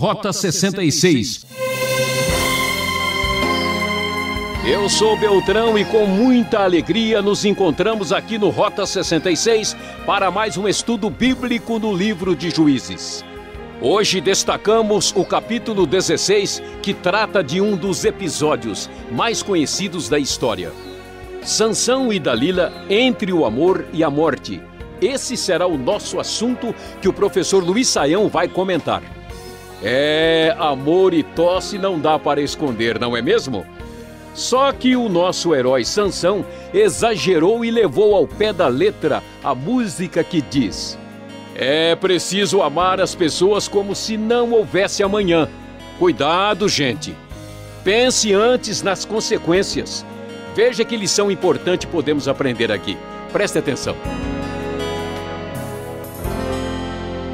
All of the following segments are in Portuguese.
Rota 66. Eu sou Beltrão e com muita alegria nos encontramos aqui no Rota 66 para mais um estudo bíblico no livro de Juízes. Hoje destacamos o capítulo 16, que trata de um dos episódios mais conhecidos da história. Sansão e Dalila entre o amor e a morte. Esse será o nosso assunto que o professor Luiz Saião vai comentar. É, amor e tosse não dá para esconder, não é mesmo? Só que o nosso herói Sansão exagerou e levou ao pé da letra a música que diz: É preciso amar as pessoas como se não houvesse amanhã. Cuidado, gente. Pense antes nas consequências. Veja que lição importante podemos aprender aqui. Preste atenção.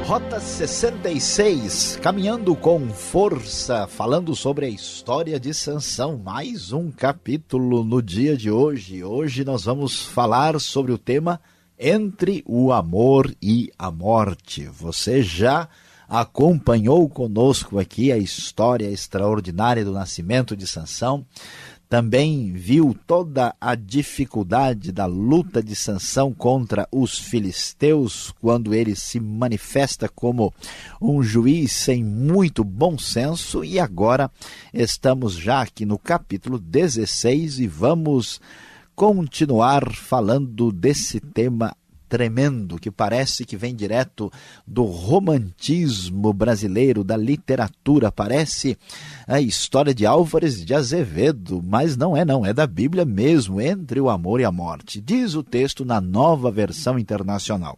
Rota 66, caminhando com força, falando sobre a história de Sansão. Mais um capítulo no dia de hoje. Hoje nós vamos falar sobre o tema entre o amor e a morte. Você já acompanhou conosco aqui a história extraordinária do nascimento de Sansão? também viu toda a dificuldade da luta de Sansão contra os filisteus, quando ele se manifesta como um juiz sem muito bom senso, e agora estamos já aqui no capítulo 16 e vamos continuar falando desse tema tremendo que parece que vem direto do romantismo brasileiro, da literatura, parece a história de Álvares de Azevedo, mas não é não, é da Bíblia mesmo, entre o amor e a morte. Diz o texto na nova versão internacional.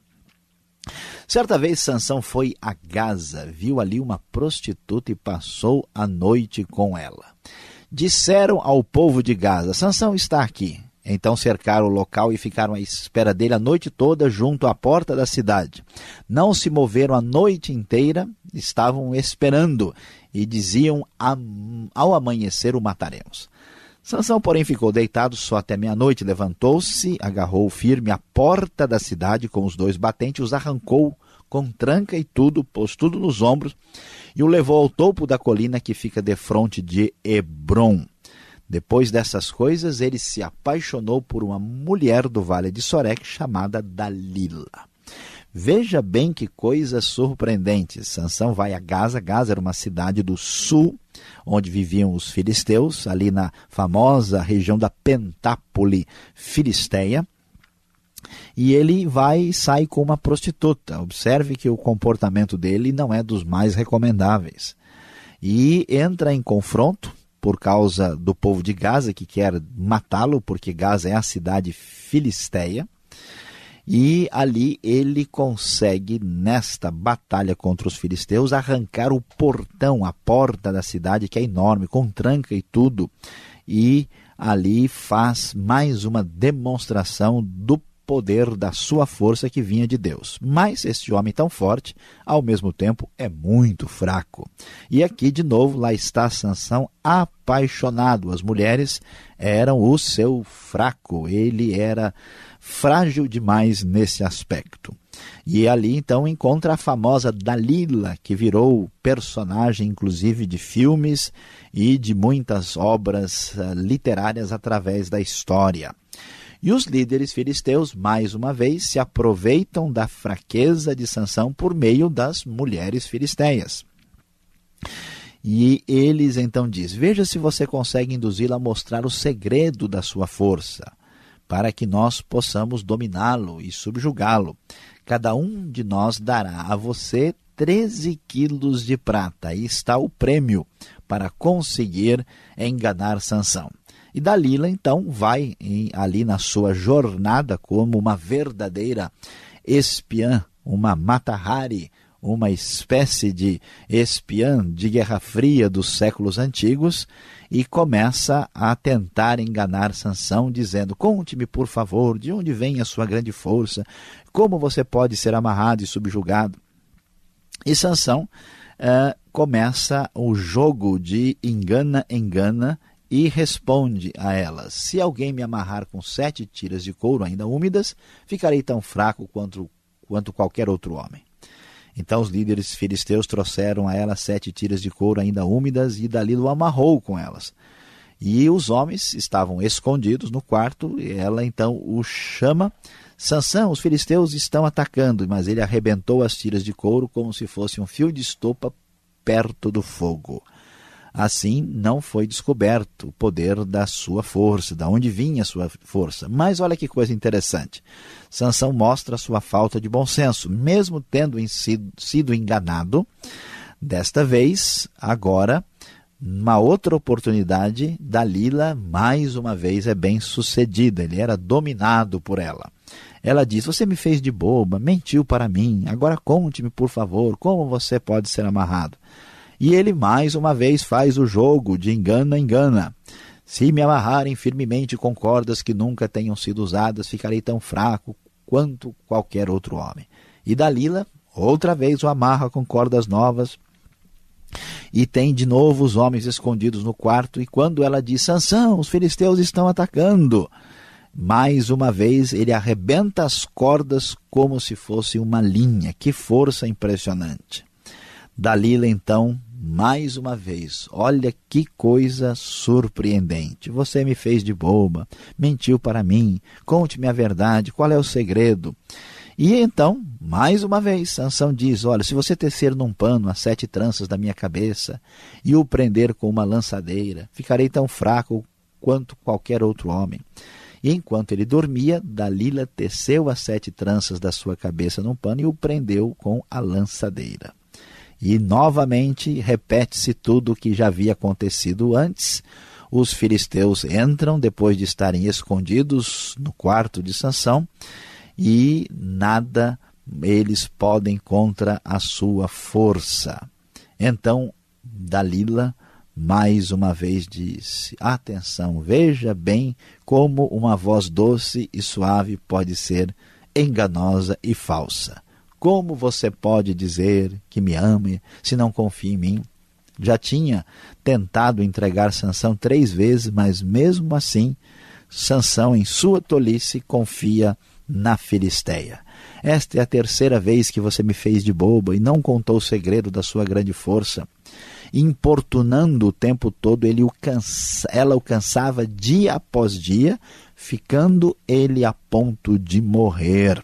Certa vez Sansão foi a Gaza, viu ali uma prostituta e passou a noite com ela. Disseram ao povo de Gaza: Sansão está aqui. Então cercaram o local e ficaram à espera dele a noite toda junto à porta da cidade. Não se moveram a noite inteira, estavam esperando e diziam: Ao amanhecer o mataremos. Sansão, porém, ficou deitado só até meia-noite, levantou-se, agarrou firme a porta da cidade com os dois batentes, os arrancou com tranca e tudo, pôs tudo nos ombros e o levou ao topo da colina que fica defronte de Hebron. Depois dessas coisas, ele se apaixonou por uma mulher do Vale de Sorek chamada Dalila. Veja bem que coisa surpreendente. Sansão vai a Gaza. Gaza era uma cidade do sul, onde viviam os filisteus, ali na famosa região da Pentápole filisteia. E ele vai e sai com uma prostituta. Observe que o comportamento dele não é dos mais recomendáveis. E entra em confronto por causa do povo de Gaza que quer matá-lo, porque Gaza é a cidade filisteia. E ali ele consegue, nesta batalha contra os filisteus, arrancar o portão, a porta da cidade, que é enorme, com tranca e tudo. E ali faz mais uma demonstração do poder da sua força que vinha de Deus. Mas este homem tão forte, ao mesmo tempo, é muito fraco. E aqui, de novo, lá está Sansão apaixonado. As mulheres eram o seu fraco. Ele era frágil demais nesse aspecto. E ali então encontra a famosa Dalila, que virou personagem inclusive de filmes e de muitas obras eh, literárias através da história. E os líderes filisteus, mais uma vez, se aproveitam da fraqueza de Sansão por meio das mulheres filisteias. E eles então diz: Veja se você consegue induzi-la a mostrar o segredo da sua força, para que nós possamos dominá-lo e subjugá-lo. Cada um de nós dará a você 13 quilos de prata. Aí está o prêmio para conseguir enganar Sansão. E Dalila então vai em, ali na sua jornada como uma verdadeira espiã, uma Matahari, uma espécie de espiã de Guerra Fria dos séculos antigos e começa a tentar enganar Sansão dizendo: "Conte-me, por favor, de onde vem a sua grande força? Como você pode ser amarrado e subjugado?" E Sansão uh, começa o jogo de engana engana e responde a elas: Se alguém me amarrar com sete tiras de couro ainda úmidas, ficarei tão fraco quanto, quanto qualquer outro homem. Então os líderes filisteus trouxeram a ela sete tiras de couro ainda úmidas e Dali o amarrou com elas. E os homens estavam escondidos no quarto, e ela então o chama. Sansão, os filisteus estão atacando, mas ele arrebentou as tiras de couro como se fosse um fio de estopa perto do fogo. Assim, não foi descoberto o poder da sua força, da onde vinha a sua força. Mas olha que coisa interessante. Sansão mostra sua falta de bom senso, mesmo tendo sido enganado. Desta vez, agora, uma outra oportunidade, Dalila mais uma vez é bem sucedida. Ele era dominado por ela. Ela diz: Você me fez de boba, mentiu para mim. Agora conte-me, por favor, como você pode ser amarrado. E ele mais uma vez faz o jogo de engana-engana. Se me amarrarem firmemente com cordas que nunca tenham sido usadas, ficarei tão fraco quanto qualquer outro homem. E Dalila, outra vez, o amarra com cordas novas e tem de novo os homens escondidos no quarto. E quando ela diz: Sansão, os filisteus estão atacando. Mais uma vez ele arrebenta as cordas como se fosse uma linha. Que força impressionante! Dalila então mais uma vez. Olha que coisa surpreendente. Você me fez de boba, mentiu para mim. Conte-me a verdade, qual é o segredo? E então, mais uma vez, Sansão diz: Olha, se você tecer num pano as sete tranças da minha cabeça e o prender com uma lançadeira, ficarei tão fraco quanto qualquer outro homem. E enquanto ele dormia, Dalila teceu as sete tranças da sua cabeça num pano e o prendeu com a lançadeira. E novamente repete-se tudo o que já havia acontecido antes. Os filisteus entram depois de estarem escondidos no quarto de Sansão e nada eles podem contra a sua força. Então Dalila mais uma vez disse: Atenção, veja bem como uma voz doce e suave pode ser enganosa e falsa. Como você pode dizer que me ame se não confia em mim? Já tinha tentado entregar Sansão três vezes, mas mesmo assim, Sansão, em sua tolice, confia na Filisteia. Esta é a terceira vez que você me fez de boba e não contou o segredo da sua grande força. Importunando o tempo todo, ele o cansa, ela o cansava dia após dia, ficando ele a ponto de morrer.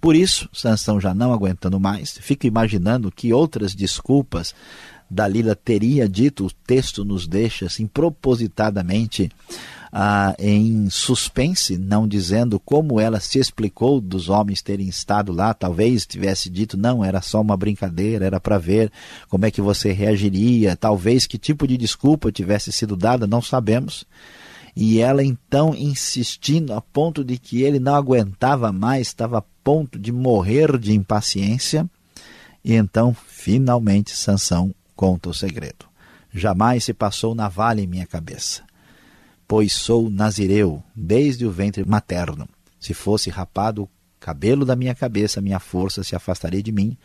Por isso, Sansão já não aguentando mais, fica imaginando que outras desculpas Dalila teria dito, o texto nos deixa assim propositadamente ah, em suspense, não dizendo como ela se explicou dos homens terem estado lá. Talvez tivesse dito, não, era só uma brincadeira, era para ver como é que você reagiria. Talvez que tipo de desculpa tivesse sido dada, não sabemos. E ela então insistindo a ponto de que ele não aguentava mais, estava a ponto de morrer de impaciência. E então, finalmente, Sansão conta o segredo. Jamais se passou navalha em minha cabeça, pois sou nazireu desde o ventre materno. Se fosse rapado o cabelo da minha cabeça, minha força se afastaria de mim,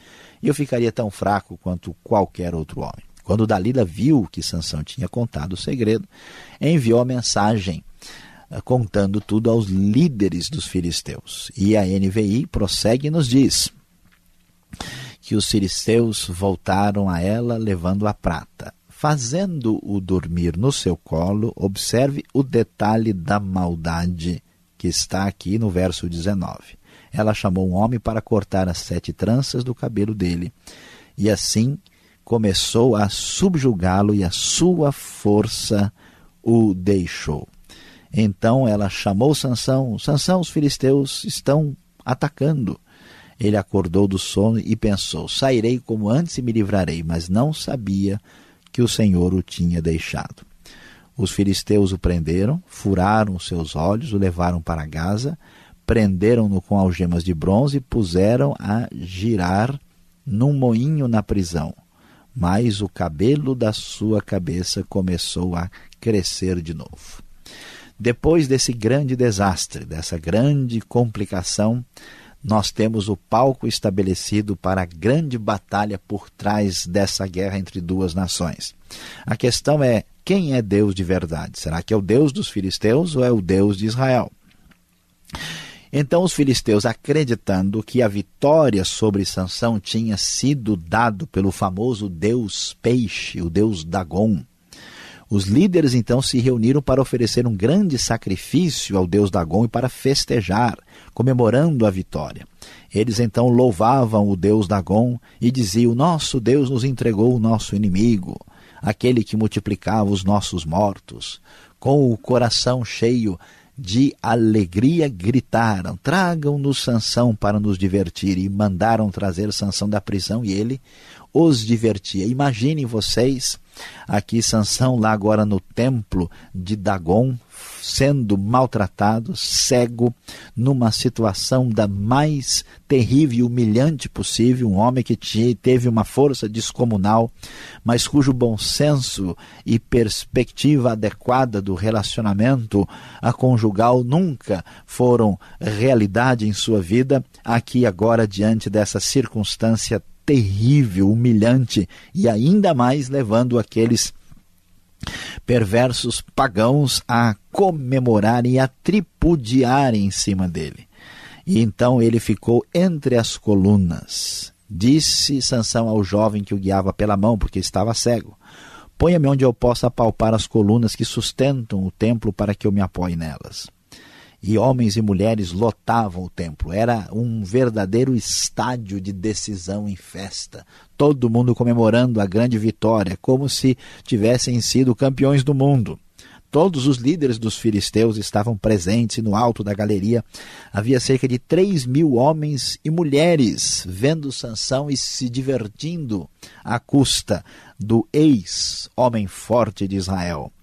e eu ficaria tão fraco quanto qualquer outro homem. Quando Dalila viu que Sansão tinha contado o segredo, enviou a mensagem eh, contando tudo aos líderes dos filisteus. E a NVI prossegue e nos diz que os filisteus voltaram a ela levando a prata. Fazendo-o dormir no seu colo, observe o detalhe da maldade que está aqui no verso 19. Ela chamou um homem para cortar as sete tranças do cabelo dele, e assim começou a subjugá-lo e a sua força o deixou. Então ela chamou Sansão, Sansão, os filisteus estão atacando. Ele acordou do sono e pensou: sairei como antes e me livrarei, mas não sabia que o Senhor o tinha deixado. Os filisteus o prenderam, furaram seus olhos, o levaram para Gaza, prenderam-no com algemas de bronze e puseram a girar num moinho na prisão mas o cabelo da sua cabeça começou a crescer de novo. Depois desse grande desastre, dessa grande complicação, nós temos o palco estabelecido para a grande batalha por trás dessa guerra entre duas nações. A questão é: quem é Deus de verdade? Será que é o Deus dos filisteus ou é o Deus de Israel? Então os filisteus, acreditando que a vitória sobre Sansão tinha sido dado pelo famoso deus peixe, o deus Dagon, os líderes então se reuniram para oferecer um grande sacrifício ao deus Dagon e para festejar, comemorando a vitória. Eles então louvavam o deus Dagon e diziam: Nosso Deus nos entregou o nosso inimigo, aquele que multiplicava os nossos mortos. Com o coração cheio de alegria gritaram: Tragam-nos Sansão para nos divertir. E mandaram trazer Sansão da prisão e ele os divertia. Imaginem vocês Aqui Sansão lá agora no templo de Dagon, sendo maltratado, cego, numa situação da mais terrível e humilhante possível, um homem que teve uma força descomunal, mas cujo bom senso e perspectiva adequada do relacionamento a conjugal nunca foram realidade em sua vida, aqui agora diante dessa circunstância terrível, humilhante e ainda mais levando aqueles perversos pagãos a comemorarem e a tripudiarem em cima dele. E então ele ficou entre as colunas. Disse Sansão ao jovem que o guiava pela mão, porque estava cego: Ponha-me onde eu possa apalpar as colunas que sustentam o templo para que eu me apoie nelas e homens e mulheres lotavam o templo. Era um verdadeiro estádio de decisão em festa. Todo mundo comemorando a grande vitória, como se tivessem sido campeões do mundo. Todos os líderes dos filisteus estavam presentes e no alto da galeria havia cerca de três mil homens e mulheres vendo Sansão e se divertindo à custa do ex-homem forte de Israel.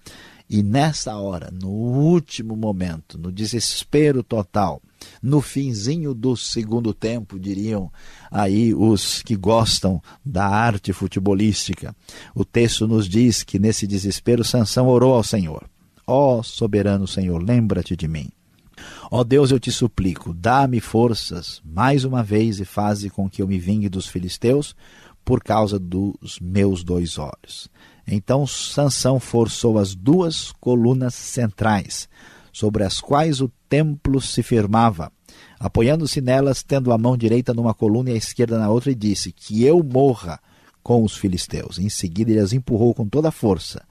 E nessa hora, no último momento, no desespero total, no finzinho do segundo tempo, diriam aí os que gostam da arte futebolística. O texto nos diz que nesse desespero Sansão orou ao Senhor. Ó oh, soberano Senhor, lembra-te de mim. Ó oh Deus, eu te suplico, dá-me forças mais uma vez e faze com que eu me vingue dos filisteus por causa dos meus dois olhos. Então Sansão forçou as duas colunas centrais, sobre as quais o templo se firmava, apoiando-se nelas, tendo a mão direita numa coluna e a esquerda na outra, e disse: Que eu morra com os filisteus. Em seguida, ele as empurrou com toda a força,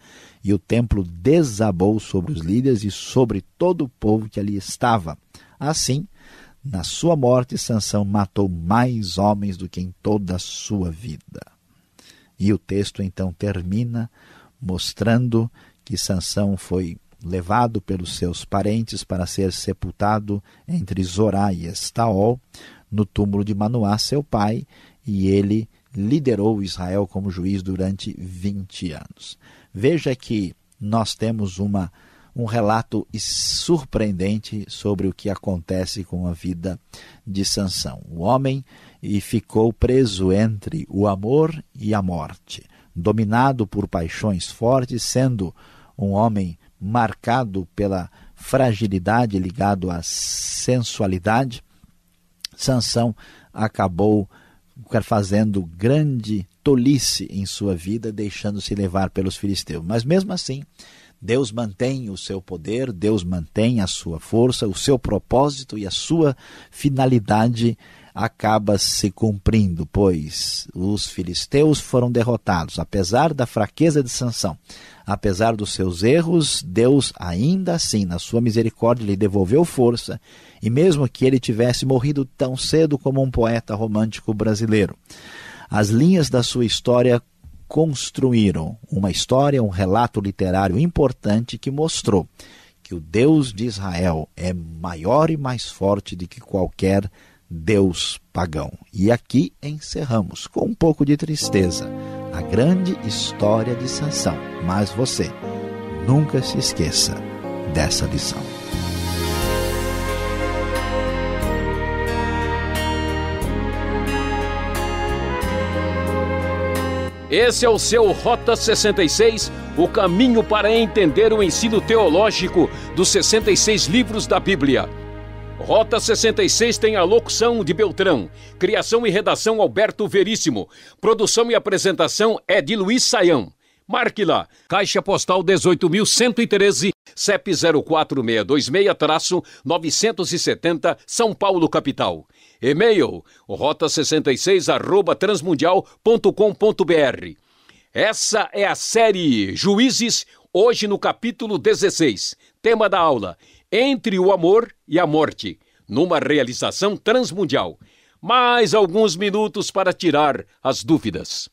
e o templo desabou sobre os líderes e sobre todo o povo que ali estava. Assim, na sua morte, Sansão matou mais homens do que em toda a sua vida. E o texto então termina mostrando que Sansão foi levado pelos seus parentes para ser sepultado entre Zorá e Estaol, no túmulo de Manoá, seu pai, e ele liderou Israel como juiz durante 20 anos. Veja que nós temos uma, um relato surpreendente sobre o que acontece com a vida de Sansão. O homem e ficou preso entre o amor e a morte, dominado por paixões fortes, sendo um homem marcado pela fragilidade ligado à sensualidade. Sansão acabou fazendo grande tolice em sua vida, deixando-se levar pelos filisteus. Mas mesmo assim, Deus mantém o seu poder, Deus mantém a sua força, o seu propósito e a sua finalidade acaba se cumprindo, pois os filisteus foram derrotados, apesar da fraqueza de Sansão, apesar dos seus erros, Deus ainda assim, na sua misericórdia, lhe devolveu força, e mesmo que ele tivesse morrido tão cedo como um poeta romântico brasileiro, as linhas da sua história construíram uma história, um relato literário importante que mostrou que o Deus de Israel é maior e mais forte do que qualquer Deus pagão. E aqui encerramos com um pouco de tristeza a grande história de Sansão, mas você nunca se esqueça dessa lição. Esse é o seu Rota 66, o caminho para entender o ensino teológico dos 66 livros da Bíblia. Rota 66 tem a locução de Beltrão, criação e redação Alberto Veríssimo, produção e apresentação é de Luiz Saião. Marque lá, Caixa Postal 18.113, CEP 04626-970, São Paulo, capital. E-mail, rota66 transmundial.com.br. Essa é a série Juízes, hoje no capítulo 16, tema da aula entre o Amor e a Morte, numa realização transmundial. Mais alguns minutos para tirar as dúvidas.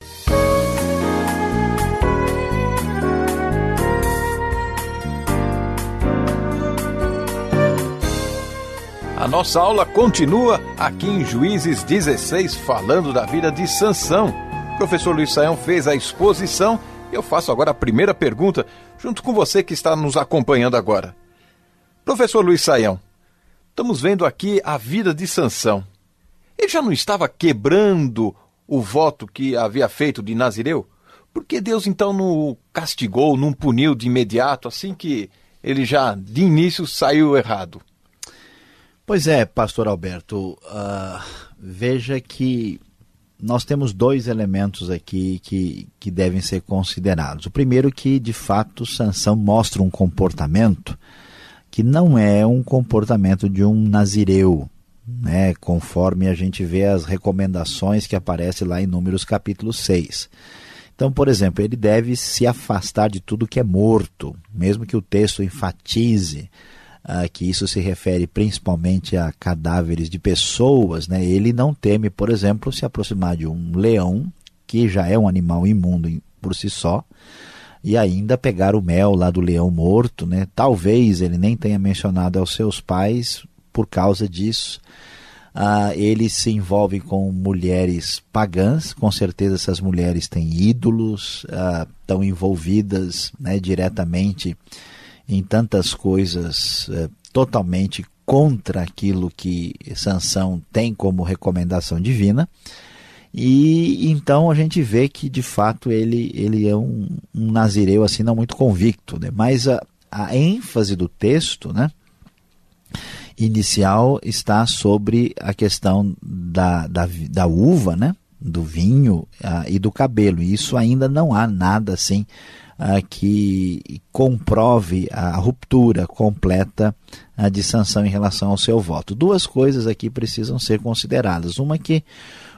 A nossa aula continua aqui em Juízes 16, falando da vida de Sansão. O professor Luiz Saião fez a exposição e eu faço agora a primeira pergunta, junto com você que está nos acompanhando agora. Professor Luiz Saião, estamos vendo aqui a vida de Sansão. Ele já não estava quebrando o voto que havia feito de Nazireu? Por que Deus então não castigou, não puniu de imediato, assim que ele já de início saiu errado? Pois é, pastor Alberto, uh, veja que nós temos dois elementos aqui que, que devem ser considerados. O primeiro que, de fato, Sansão mostra um comportamento que não é um comportamento de um nazireu, né, conforme a gente vê as recomendações que aparece lá em Números capítulo 6. Então, por exemplo, ele deve se afastar de tudo que é morto, mesmo que o texto enfatize ah, que isso se refere principalmente a cadáveres de pessoas, né? ele não teme, por exemplo, se aproximar de um leão, que já é um animal imundo por si só, e ainda pegar o mel lá do leão morto, né? Talvez ele nem tenha mencionado aos seus pais por causa disso. Ah, ele se envolve com mulheres pagãs, com certeza essas mulheres têm ídolos, ah, estão envolvidas né, diretamente em tantas coisas eh, totalmente contra aquilo que Sansão tem como recomendação divina. E então a gente vê que de fato ele, ele é um, um nazireu assim não muito convicto, né? mas a, a ênfase do texto né, inicial está sobre a questão da, da, da uva, né, do vinho ah, e do cabelo. E isso ainda não há nada assim ah, que comprove a ruptura completa a ah, de sanção em relação ao seu voto. Duas coisas aqui precisam ser consideradas. Uma que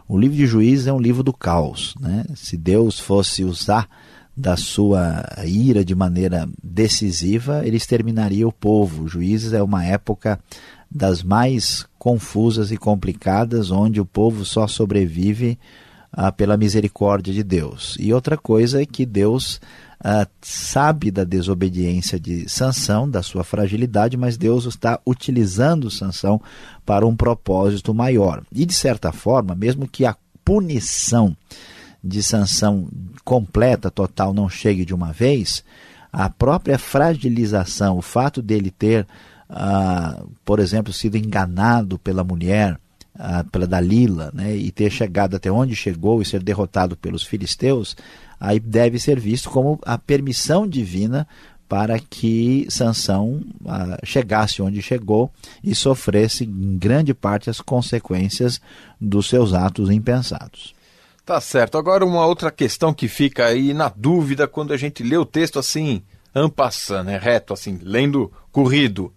o livro de Juízes é um livro do caos. Né? Se Deus fosse usar da sua ira de maneira decisiva, ele exterminaria o povo. Juízes é uma época das mais confusas e complicadas, onde o povo só sobrevive ah, pela misericórdia de Deus. E outra coisa é que Deus ah, sabe da desobediência de Sansão, da sua fragilidade, mas Deus está utilizando Sansão para um propósito maior. E de certa forma, mesmo que a punição de sanção completa, total, não chegue de uma vez, a própria fragilização, o fato dele ter, ah, por exemplo, sido enganado pela mulher, pela Dalila, né, e ter chegado até onde chegou e ser derrotado pelos filisteus, aí deve ser visto como a permissão divina para que Sansão chegasse onde chegou e sofresse em grande parte as consequências dos seus atos impensados. Tá certo. Agora uma outra questão que fica aí na dúvida quando a gente lê o texto assim, ampassando, né, reto assim, lendo corrido.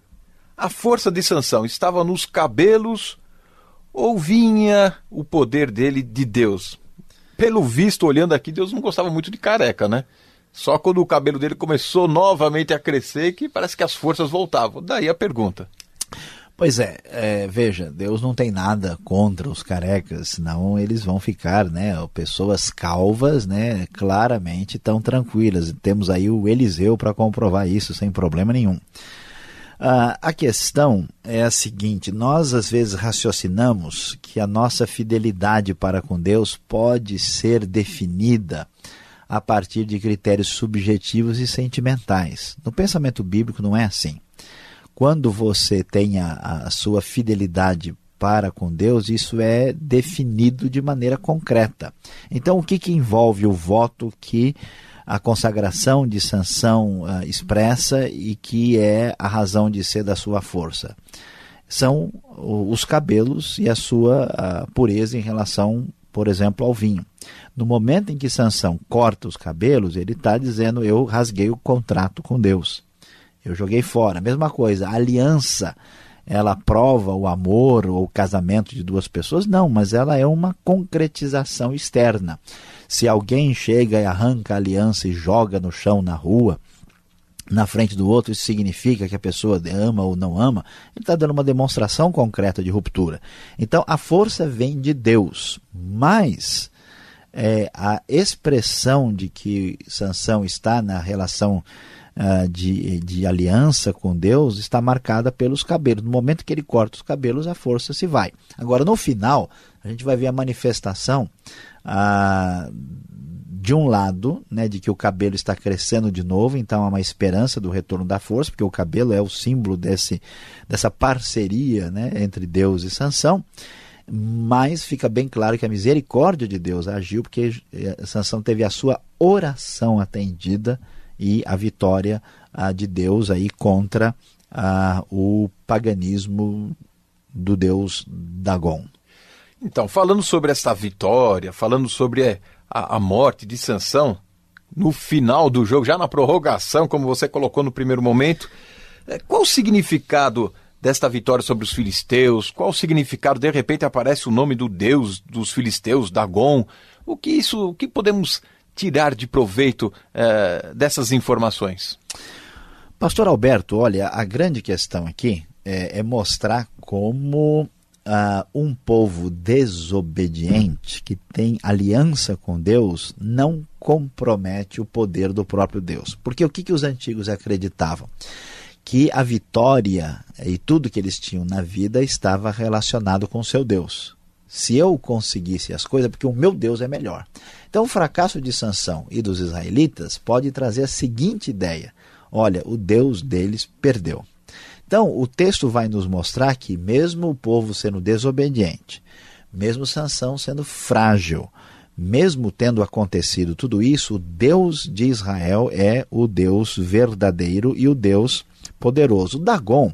A força de Sansão estava nos cabelos ou vinha o poder dele de Deus? Pelo visto, olhando aqui, Deus não gostava muito de careca, né? Só quando o cabelo dele começou novamente a crescer que parece que as forças voltavam. Daí a pergunta. Pois é, é, veja, Deus não tem nada contra os carecas, senão eles vão ficar, né? Pessoas calvas, né? Claramente tão tranquilas. Temos aí o Eliseu para comprovar isso sem problema nenhum. Ah, a questão é a seguinte: nós às vezes raciocinamos que a nossa fidelidade para com Deus pode ser definida a partir de critérios subjetivos e sentimentais. No pensamento bíblico não é assim. Quando você tem a, a sua fidelidade para com Deus, isso é definido de maneira concreta. Então, o que, que envolve o voto que a consagração de sanção uh, ah, expressa e que é a razão de ser da sua força. São os cabelos e a sua uh, pureza em relação, por exemplo, ao vinho. No momento em que Sansão corta os cabelos, ele está dizendo: Eu rasguei o contrato com Deus. Eu joguei fora. Mesma coisa, a aliança ela prova o amor ou o casamento de duas pessoas? Não, mas ela é uma concretização externa. Se alguém chega e arranca a aliança e joga no chão, na rua, na frente do outro, isso significa que a pessoa ama ou não ama, ele está dando uma demonstração concreta de ruptura. Então, a força vem de Deus, mas é, a expressão de que Sansão está na relação uh, de, de aliança com Deus está marcada pelos cabelos. No momento que ele corta os cabelos, a força se vai. Agora, no final, a gente vai ver a manifestação ah, de um lado, né, de que o cabelo está crescendo de novo, então há uma esperança do retorno da força, porque o cabelo é o símbolo desse, dessa parceria né, entre Deus e Sansão. Mas fica bem claro que a misericórdia de Deus agiu, porque eh, Sansão teve a sua oração atendida e a vitória ah, de Deus aí contra ah, o paganismo do deus Dagon. Então, falando sobre esta vitória, falando sobre é, a, a morte de Sansão, no final do jogo, já na prorrogação, como você colocou no primeiro momento, é, qual o significado desta vitória sobre os filisteus? Qual o significado? De repente aparece o nome do deus dos filisteus, Dagon. O que isso, o que podemos tirar de proveito é, dessas informações? Pastor Alberto, olha, a grande questão aqui é, é mostrar como uh, um povo desobediente que tem aliança com Deus não compromete o poder do próprio Deus. Porque o que, que os antigos acreditavam? Que a vitória e tudo que eles tinham na vida estava relacionado com seu Deus se eu conseguisse as coisas, porque o meu Deus é melhor. Então, o fracasso de Sansão e dos israelitas pode trazer a seguinte ideia: olha, o Deus deles perdeu. Então, o texto vai nos mostrar que, mesmo o povo sendo desobediente, mesmo Sansão sendo frágil, mesmo tendo acontecido tudo isso, o Deus de Israel é o Deus verdadeiro e o Deus poderoso. Dagon,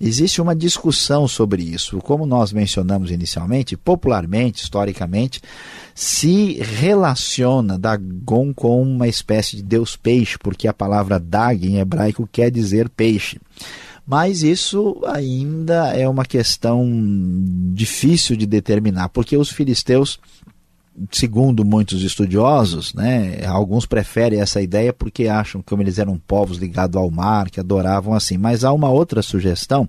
existe uma discussão sobre isso. Como nós mencionamos inicialmente, popularmente, historicamente, se relaciona Dagon com uma espécie de Deus peixe, porque a palavra Dag em hebraico quer dizer peixe mas isso ainda é uma questão difícil de determinar, porque os filisteus segundo muitos estudiosos, né, alguns preferem essa ideia porque acham que como eles eram povos ligados ao mar, que adoravam assim. Mas há uma outra sugestão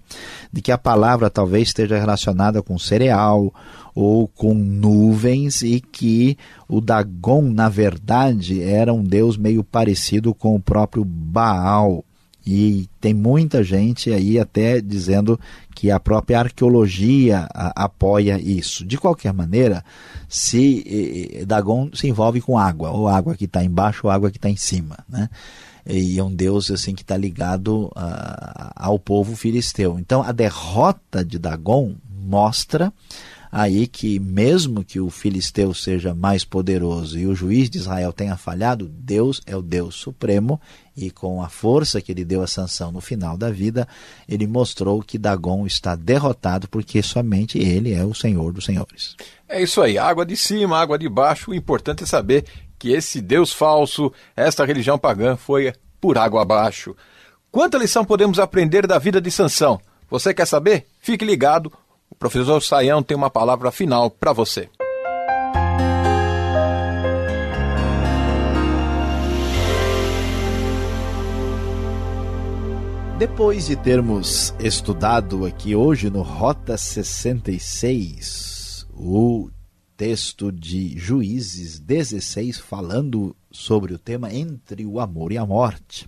de que a palavra talvez esteja relacionada com cereal ou com nuvens e que o Dagon, na verdade, era um deus meio parecido com o próprio Baal. E tem muita gente aí até dizendo que a própria arqueologia a, apoia isso. De qualquer maneira, se Dagon se envolve com água, ou água que está embaixo, ou água que está em cima, né? E é um deus assim que está ligado a, ah, ao povo filisteu. Então, a derrota de Dagon mostra aí que, mesmo que o filisteu seja mais poderoso e o juiz de Israel tenha falhado, Deus é o Deus supremo e com a força que ele deu a sanção no final da vida, ele mostrou que Dagon está derrotado porque somente ele é o Senhor dos Senhores. É isso aí, água de cima, água de baixo, o importante é saber que esse Deus falso, esta religião pagã foi por água abaixo. Quanta lição podemos aprender da vida de Sansão? Você quer saber? Fique ligado o professor Saião tem uma palavra final para você. Depois de termos estudado aqui hoje no Rota 66, o texto de Juízes 16 falando sobre o tema entre o amor e a morte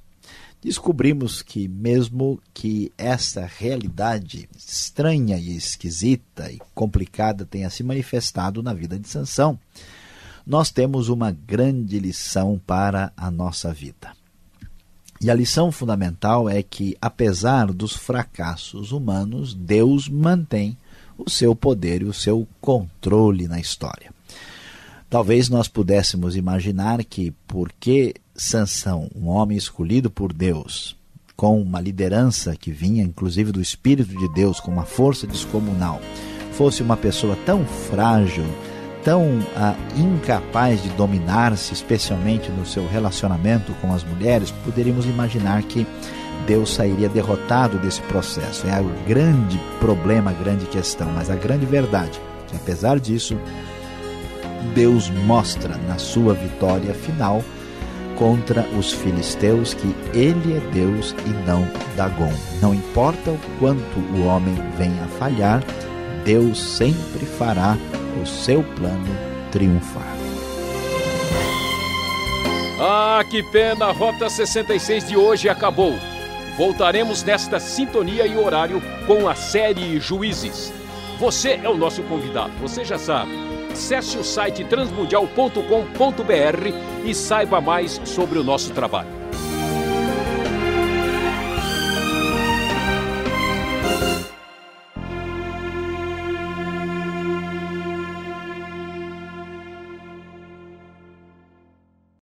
descobrimos que, mesmo que esta realidade estranha e esquisita e complicada tenha se manifestado na vida de Sansão, nós temos uma grande lição para a nossa vida. E a lição fundamental é que, apesar dos fracassos humanos, Deus mantém o seu poder e o seu controle na história. Talvez nós pudéssemos imaginar que, porque Sansão, um homem escolhido por Deus, com uma liderança que vinha inclusive do espírito de Deus, com uma força descomunal, fosse uma pessoa tão frágil, tão ah, incapaz de dominar-se, especialmente no seu relacionamento com as mulheres, poderíamos imaginar que Deus sairia derrotado desse processo. É o grande problema, a grande questão, mas a grande verdade que, apesar disso, Deus mostra na sua vitória final contra os filisteus que ele é Deus e não Dagon. Não importa o quanto o homem venha a falhar, Deus sempre fará o seu plano triunfar. Ah, que pena! A Rota 66 de hoje acabou. Voltaremos nesta sintonia e horário com a série Juízes. Você é o nosso convidado, você já sabe. Acesse o site transmundial.com.br e saiba mais sobre o nosso trabalho.